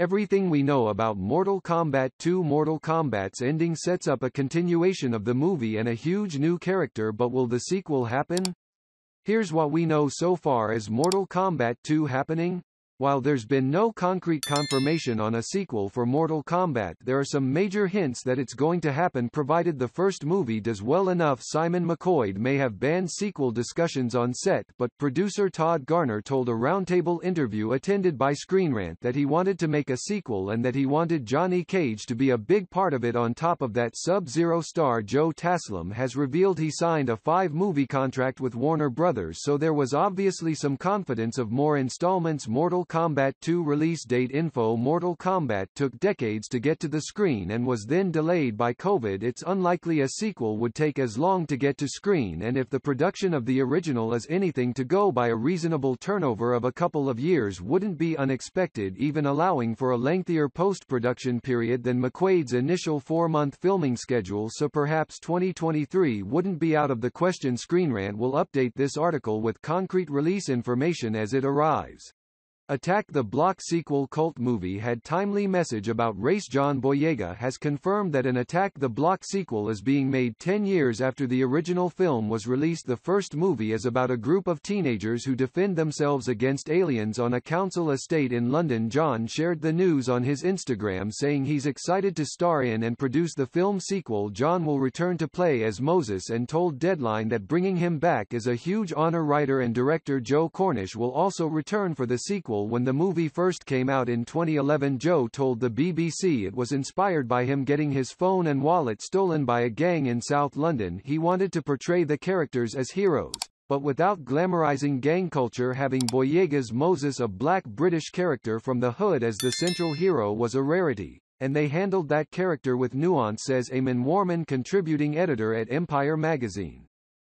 Everything we know about Mortal Kombat 2 Mortal Kombat's ending sets up a continuation of the movie and a huge new character but will the sequel happen? Here's what we know so far as Mortal Kombat 2 happening? While there's been no concrete confirmation on a sequel for Mortal Kombat there are some major hints that it's going to happen provided the first movie does well enough Simon McCoy may have banned sequel discussions on set but producer Todd Garner told a roundtable interview attended by Screenrant that he wanted to make a sequel and that he wanted Johnny Cage to be a big part of it on top of that Sub-Zero star Joe Taslim has revealed he signed a five-movie contract with Warner Brothers so there was obviously some confidence of more installments Mortal Kombat 2 release date info Mortal Kombat took decades to get to the screen and was then delayed by COVID it's unlikely a sequel would take as long to get to screen and if the production of the original is anything to go by a reasonable turnover of a couple of years wouldn't be unexpected even allowing for a lengthier post-production period than McQuaid's initial four-month filming schedule so perhaps 2023 wouldn't be out of the question Screenrant will update this article with concrete release information as it arrives. Attack the Block sequel cult movie had timely message about race John Boyega has confirmed that an Attack the Block sequel is being made 10 years after the original film was released the first movie is about a group of teenagers who defend themselves against aliens on a council estate in London John shared the news on his Instagram saying he's excited to star in and produce the film sequel John will return to play as Moses and told Deadline that bringing him back is a huge honor writer and director Joe Cornish will also return for the sequel when the movie first came out in 2011 Joe told the BBC it was inspired by him getting his phone and wallet stolen by a gang in South London he wanted to portray the characters as heroes, but without glamorizing gang culture having Boyega's Moses a black British character from the hood as the central hero was a rarity, and they handled that character with nuance says Eamon Warman contributing editor at Empire magazine.